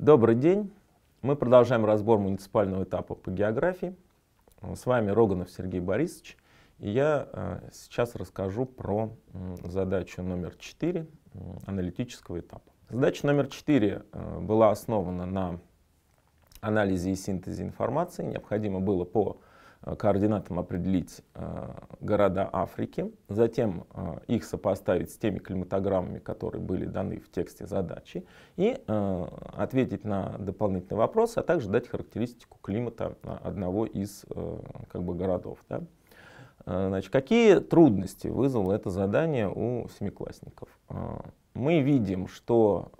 Добрый день. Мы продолжаем разбор муниципального этапа по географии. С вами Роганов Сергей Борисович. И я э, сейчас расскажу про задачу номер 4 аналитического этапа. Задача номер 4 э, была основана на анализе и синтезе информации. Необходимо было по Э, координатам определить э, города Африки, затем э, их сопоставить с теми климатограммами, которые были даны в тексте задачи, и ответить на дополнительные вопросы, а также дать характеристику климата одного из как бы, городов. Да? Значит, какие трудности вызвало это задание у семиклассников? Мы видим, что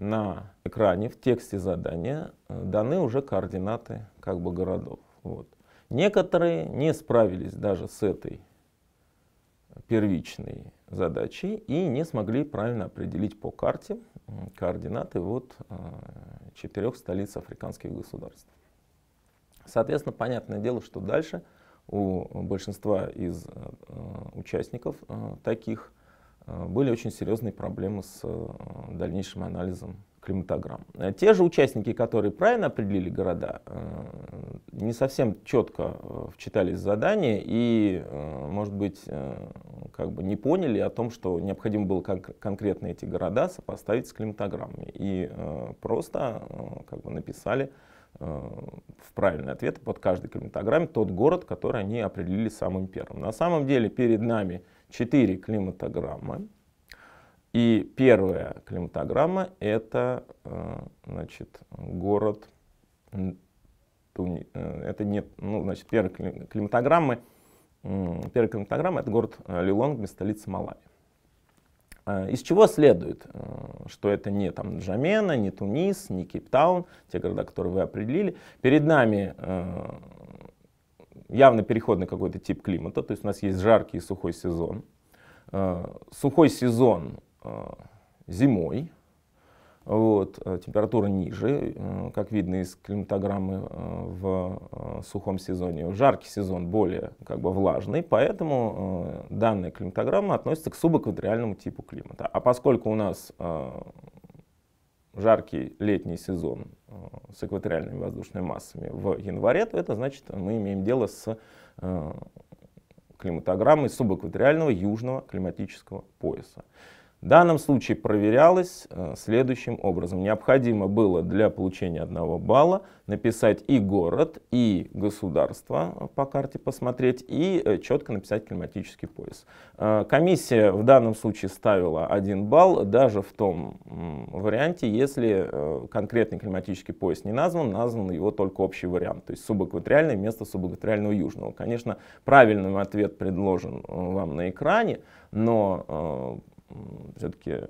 на экране в тексте задания даны уже координаты как бы городов. Вот. Некоторые не справились даже с этой первичной задачей и не смогли правильно определить по карте координаты вот э, четырех столиц африканских государств. Соответственно, понятное дело, что дальше у большинства из э, э, участников таких были очень серьезные проблемы с дальнейшим анализом климатограмм. Те же участники, которые правильно определили города, не совсем четко э, вчитались в задание и, э, может быть, э, как бы не поняли о том, что необходимо было конкретно эти города сопоставить с климатограммами. И просто как бы написали в правильный ответ под каждой климатограмме тот город, который они определили самым первым. На самом деле перед нами четыре климатограммы. И первая климатограмма это значит, город Э, это нет, ну, значит, первая климатограмма, первая климатограмма это город э, Лилонг, столица Малави. Э, из чего следует, что это не там Джамена, не Тунис, не Кейптаун, те города, которые вы определили. Перед нами явно переходный какой-то тип климата, то есть у нас есть жаркий и сухой сезон. Сухой сезон зимой, вот, э, температура ниже, э, как видно из климатограммы э, в сухом сезоне. В жаркий сезон более как бы, влажный, поэтому данная климатограмма относится к субэкваториальному типу климата. А поскольку у нас жаркий летний сезон с экваториальными воздушными массами в январе, то это значит, мы имеем дело с климатограммой субэкваториального южного климатического пояса. В данном случае проверялось э, следующим образом. Необходимо было для получения одного балла написать и город, и государство э, по карте посмотреть, и э, четко написать климатический пояс. Комиссия в данном случае ставила один балл, даже в том варианте, если конкретный климатический пояс не назван, назван его только общий вариант, то есть субэкваториальное вместо субэкваториального южного. Конечно, правильный ответ предложен вам на экране, но все-таки э,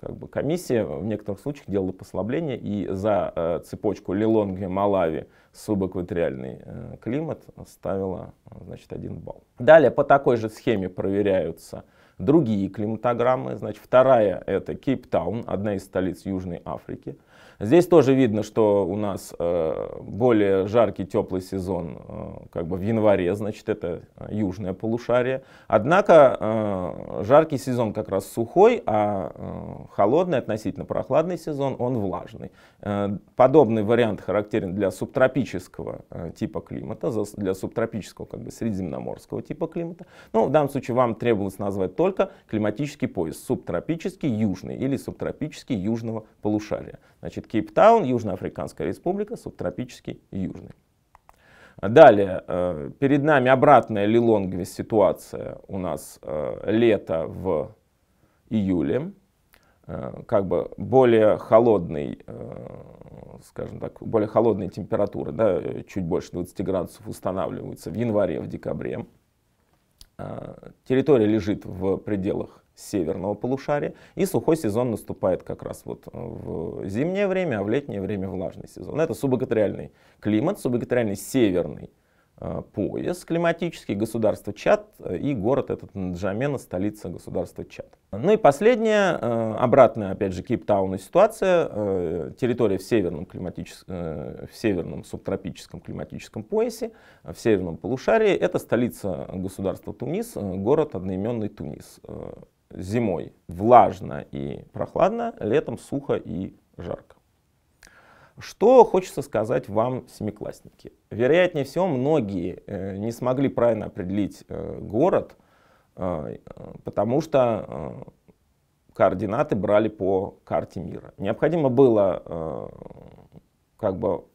как бы комиссия в некоторых случаях делала послабление и за э, цепочку Лилонги, Малави, субэкваториальный э, климат ставила значит, один балл. Далее по такой же схеме проверяются другие климатограммы. Значит, вторая это Кейптаун, одна из столиц Южной Африки – Здесь тоже видно, что у нас э, более жаркий, теплый сезон э, как бы в январе, значит, это э, южное полушарие. Однако э, жаркий сезон как раз сухой, а э, холодный, относительно прохладный сезон, он влажный. Э, подобный вариант характерен для субтропического э, типа климата, для субтропического, как бы, средиземноморского типа климата. Ну, в данном случае вам требовалось назвать только климатический пояс, субтропический южный или субтропический южного полушария. Значит, Кейптаун, Южноафриканская республика, субтропический южный. Далее, э, перед нами обратная лилонгве ситуация у нас э, лето в июле. Э, как бы более холодный, скажем так, более холодные температуры, да, чуть больше 20 градусов устанавливаются в январе, в декабре. Территория лежит в пределах северного полушария, и сухой сезон наступает как раз вот э, в зимнее время, а в летнее время влажный сезон. Это субэкваториальный климат, субэкваториальный северный э, пояс климатический, государство Чад э, и город этот Нджамена, столица государства Чад. Ну и последняя, обратная, опять же, Кейптауна ситуация, территория в северном, климатичес... в северном субтропическом климатическом поясе, в северном полушарии, это столица государства Тунис, город одноименный Тунис зимой влажно и прохладно, летом сухо и жарко. Что хочется сказать вам, семиклассники? Вероятнее всего, многие э, не смогли правильно определить э, город, э, потому что координаты брали по карте мира. Необходимо было как бы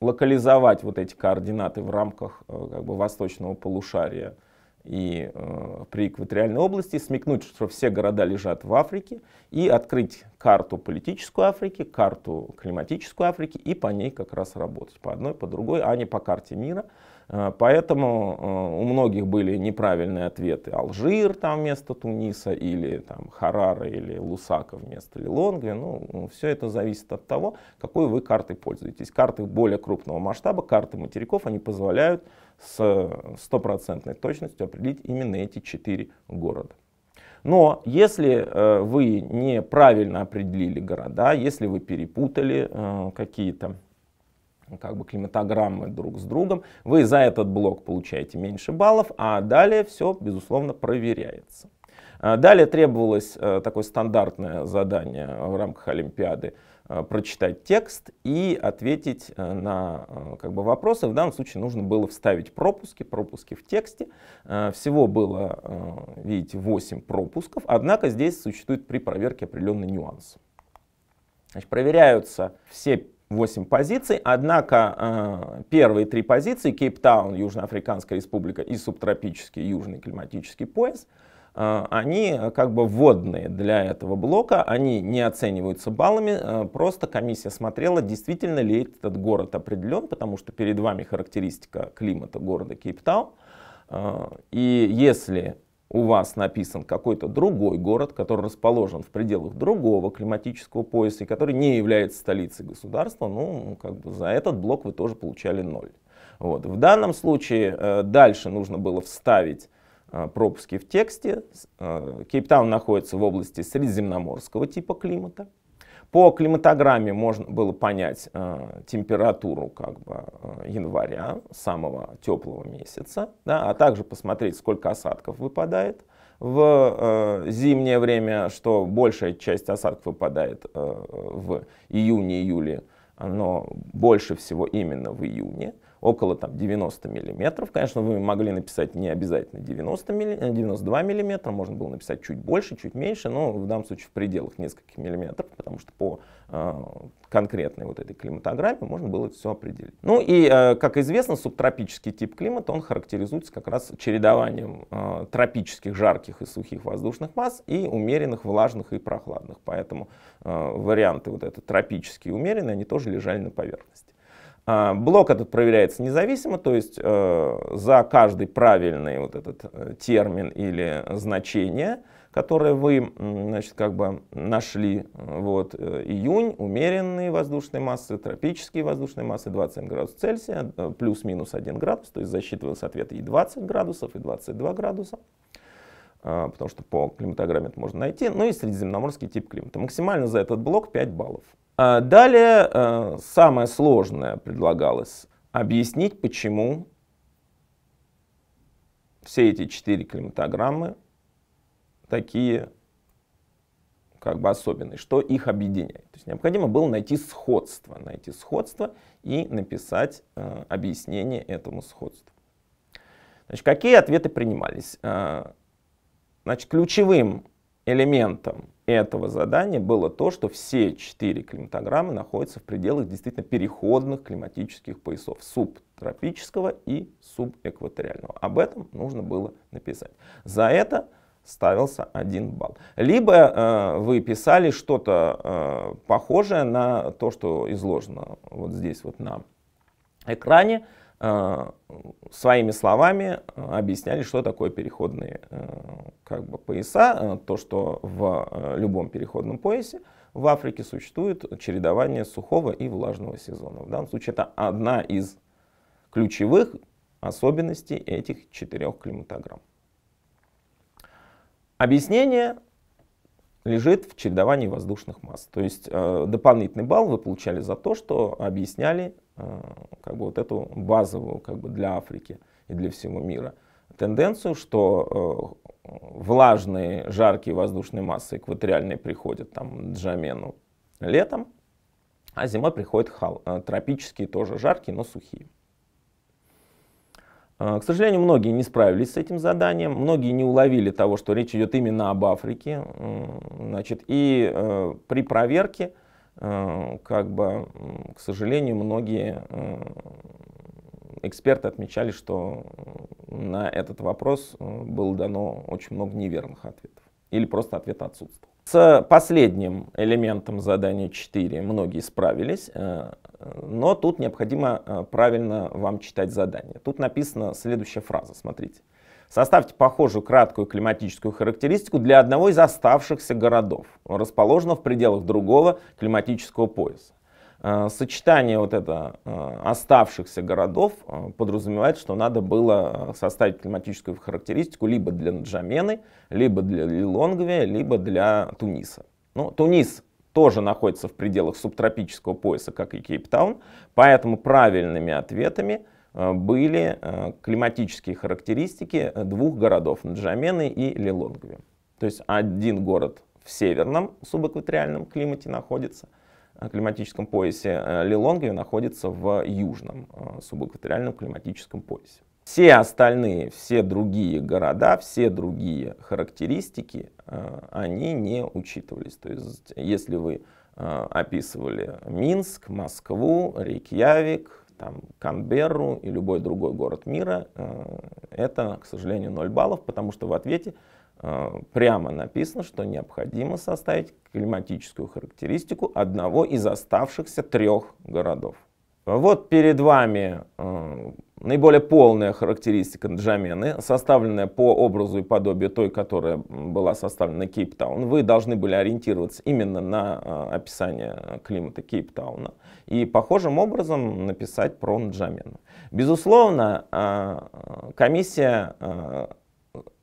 локализовать вот эти координаты в рамках как бы восточного полушария – и э, при экваториальной области, смекнуть, что все города лежат в Африке, и открыть карту политическую Африки, карту климатическую Африки, и по ней как раз работать, по одной, по другой, а не по карте мира. Э, поэтому э, у многих были неправильные ответы. Алжир там вместо Туниса, или там Харара, или Лусака вместо Лилонгви. Ну, ну все это зависит от того, какой вы картой пользуетесь. Карты более крупного масштаба, карты материков, они позволяют с э, стопроцентной точностью определить именно эти четыре города. Но если э, вы неправильно определили города, если вы перепутали э, какие-то как бы климатограммы друг с другом, вы за этот блок получаете меньше баллов, а далее все, безусловно, проверяется. А, далее требовалось э, такое стандартное задание в рамках Олимпиады э, прочитать текст и ответить э, на как бы, вопросы. В данном случае нужно было вставить пропуски, пропуски в тексте. Всего было, видите, 8 пропусков, однако здесь существует при проверке определенный нюанс. Значит, проверяются все 8 позиций, однако э, первые три позиции, Кейптаун, Южноафриканская республика и субтропический южный климатический пояс, э, они как бы вводные для этого блока, они не оцениваются баллами, э, просто комиссия смотрела, действительно ли этот город определен, потому что перед вами характеристика климата города Кейптаун, и если у вас написан какой-то другой город, который расположен в пределах другого климатического пояса и который не является столицей государства, ну, как бы за этот блок вы тоже получали ноль. Вот. В данном случае э, дальше нужно было вставить э, пропуски в тексте. Э, Кейптаун находится в области средиземноморского типа климата. По климатограмме можно было понять э, температуру как бы, э, января, самого теплого месяца, да, а также посмотреть, сколько осадков выпадает. В э, зимнее время, что большая часть осадков выпадает э, в июне-июле, но больше всего именно в июне около там, 90 миллиметров. Конечно, вы могли написать не обязательно 90 милли... 92 э, миллиметра, можно было написать чуть больше, чуть меньше, но в данном случае в пределах нескольких миллиметров, потому что по э, конкретной вот этой климатограмме можно было это все определить. Ну и, э, как известно, субтропический тип климата, он характеризуется как раз чередованием э, тропических жарких и сухих воздушных масс и умеренных влажных и прохладных. Поэтому э, варианты вот это тропические и умеренные, они тоже лежали на поверхности. А, блок этот проверяется независимо, то есть э, за каждый правильный вот этот э, термин или значение, которое вы, значит, как бы нашли, вот, э, июнь, умеренные воздушные массы, тропические воздушные массы, 27 градусов Цельсия, плюс-минус 1 градус, то есть засчитывался ответ и 20 градусов, и 22 градуса а, потому что по климатограмме это можно найти, ну и средиземноморский тип климата. Максимально за этот блок 5 баллов. А, далее э, самое сложное предлагалось объяснить, почему все эти четыре климатограммы такие как бы особенные, что их объединяет. То есть необходимо было найти сходство, найти сходство и написать э, объяснение этому сходству. Значит, какие ответы принимались? Э, значит, ключевым элементом этого задания было то, что все четыре климатограммы находятся в пределах действительно переходных климатических поясов субтропического и субэкваториального. Об этом нужно было написать. За это ставился один балл. Либо э, вы писали что-то э, похожее на то, что изложено вот здесь вот на экране, Э, своими словами э, объясняли, что такое переходные э, как бы, пояса, то, что в любом переходном поясе в Африке существует чередование сухого и влажного сезона. В данном случае это одна из ключевых особенностей этих четырех климатограмм. Объяснение лежит в чередовании воздушных масс. То есть э, дополнительный балл вы получали за то, что объясняли э, как бы вот эту базовую как бы для Африки и для всего мира тенденцию, что э, влажные, жаркие воздушные массы экваториальные приходят там Джамену летом, а зимой приходит хал, э, тропические тоже жаркие, но сухие. А, к сожалению, многие не справились с этим заданием, многие не уловили того, что речь идет именно об Африке. Значит, и э, при проверке, э, как бы, к сожалению, многие э, эксперты отмечали, что на этот вопрос э, было дано очень много неверных ответов или просто ответа отсутствовал. С последним элементом задания 4 многие справились, э, но тут необходимо э, правильно вам читать задание. Тут написана следующая фраза, смотрите. Составьте похожую краткую климатическую характеристику для одного из оставшихся городов, расположенного в пределах другого климатического пояса. Э, сочетание вот это э, оставшихся городов э, подразумевает, что надо было составить климатическую характеристику либо для Нджамены, либо для Лилонгве, либо для Туниса. Ну, Тунис тоже находится в пределах субтропического пояса, как и Кейптаун, поэтому правильными ответами были климатические характеристики двух городов Нджамены и Лилонгве. То есть один город в северном субэкваториальном климате находится – Э, климатическом поясе, э, Лилонгве находится в южном э, субэкваториальном климатическом поясе. Все остальные, все другие города, все другие характеристики, они не учитывались. То есть, если вы описывали Минск, Москву, Рейкьявик, там, Канберру и любой другой город мира, это, к сожалению, 0 баллов, потому что в ответе Э, прямо написано, что необходимо составить климатическую характеристику одного из оставшихся трех городов. Вот перед вами э, наиболее полная характеристика Джамены, составленная по образу и подобию той, которая была составлена Кейптаун. Вы должны были ориентироваться именно на э, описание климата Кейптауна и похожим образом написать про Джамену. Безусловно, э, комиссия э,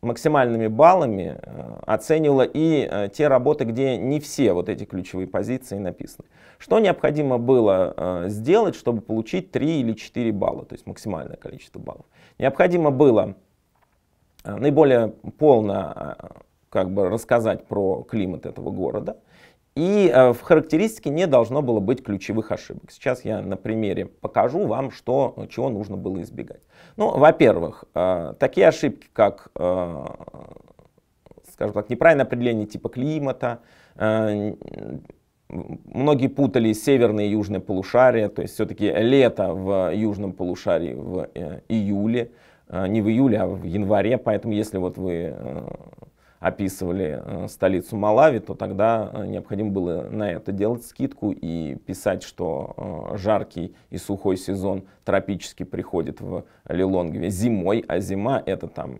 максимальными баллами э, оценивала и э, те работы, где не все вот эти ключевые позиции написаны. Что необходимо было э, сделать, чтобы получить 3 или 4 балла, то есть максимальное количество баллов? Необходимо было наиболее полно как бы рассказать про климат этого города. И э, в характеристике не должно было быть ключевых ошибок. Сейчас я на примере покажу вам, что, э, чего нужно было избегать. Ну, во-первых, э, такие ошибки, как, скажем так, неправильное определение типа климата, Многие путали северное и южное полушарие, то есть все-таки лето в южном полушарии в июле, не в июле, а в январе, поэтому если вот вы описывали э, столицу Малави, то тогда э, необходимо было на это делать скидку и писать, что э, жаркий и сухой сезон тропически приходит в Лилонгве зимой, а зима это там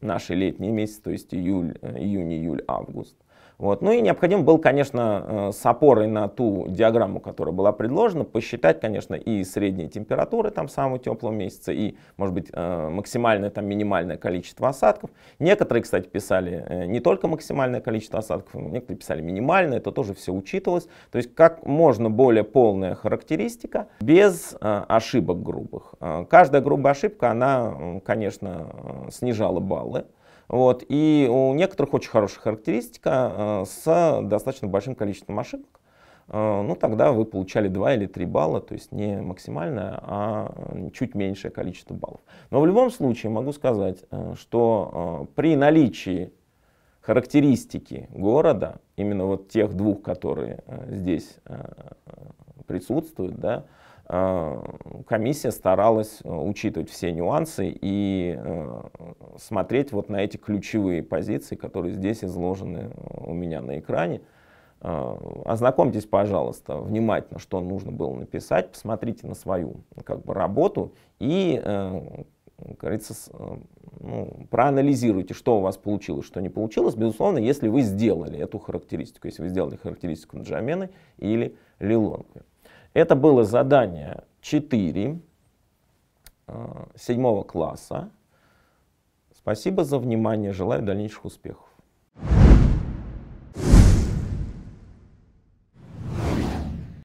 наши летние месяцы, то есть июль, июнь, июль, август. Вот. Ну и необходим был, конечно, э, с опорой на ту диаграмму, которая была предложена, посчитать, конечно, и средние температуры там самого теплого месяца, и, может быть, э, максимальное, там, минимальное количество осадков. Некоторые, кстати, писали э, не только максимальное количество осадков, некоторые писали минимальное, это тоже все учитывалось. То есть как можно более полная характеристика без ошибок грубых. Каждая грубая ошибка, она, конечно, снижала баллы. Вот. И у некоторых очень хорошая характеристика э, с достаточно большим количеством ошибок. Э, ну, тогда вы получали 2 или 3 балла, то есть не максимальное, а э, чуть меньшее количество баллов. Но в любом случае могу сказать, что при наличии характеристики города, именно вот тех двух, которые здесь присутствуют, да, Э, комиссия старалась э, учитывать все нюансы и э, смотреть вот на эти ключевые позиции, которые здесь изложены у меня на экране. Ознакомьтесь, пожалуйста, внимательно, что нужно было написать, посмотрите на свою как бы, работу и как говорится, ну, проанализируйте, что у вас получилось, что не получилось. Безусловно, если вы сделали эту характеристику, если вы сделали характеристику джамены или лилонги. Это было задание 4 7 э, класса. Спасибо за внимание. Желаю дальнейших успехов.